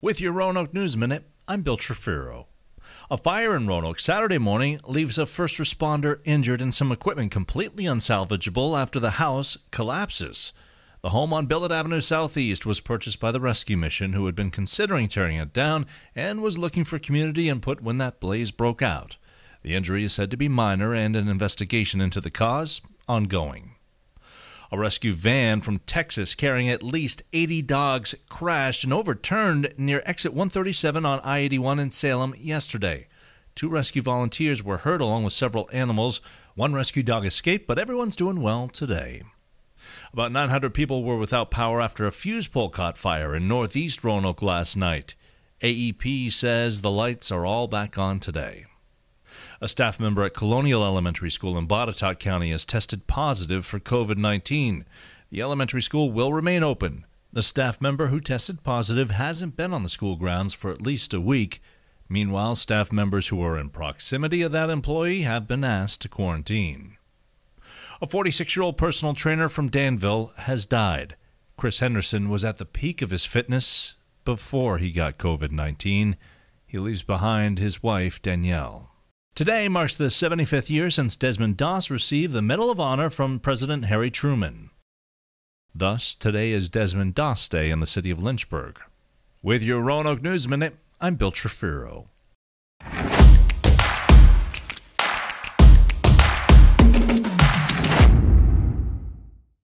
With your Roanoke News Minute, I'm Bill Trefiro. A fire in Roanoke Saturday morning leaves a first responder injured and some equipment completely unsalvageable after the house collapses. The home on Billet Avenue Southeast was purchased by the rescue mission, who had been considering tearing it down and was looking for community input when that blaze broke out. The injury is said to be minor, and an investigation into the cause ongoing. A rescue van from Texas carrying at least 80 dogs crashed and overturned near exit 137 on I 81 in Salem yesterday. Two rescue volunteers were hurt along with several animals. One rescue dog escaped, but everyone's doing well today. About 900 people were without power after a fuse pole caught fire in northeast Roanoke last night. AEP says the lights are all back on today. A staff member at Colonial Elementary School in Botetourt County has tested positive for COVID 19. The elementary school will remain open. The staff member who tested positive hasn't been on the school grounds for at least a week. Meanwhile, staff members who are in proximity of that employee have been asked to quarantine. A 46 year old personal trainer from Danville has died. Chris Henderson was at the peak of his fitness before he got COVID 19. He leaves behind his wife, Danielle. Today marks the 75th year since Desmond Doss received the Medal of Honor from President Harry Truman. Thus, today is Desmond Doss Day in the city of Lynchburg. With your Roanoke News Minute, I'm Bill Trefiro.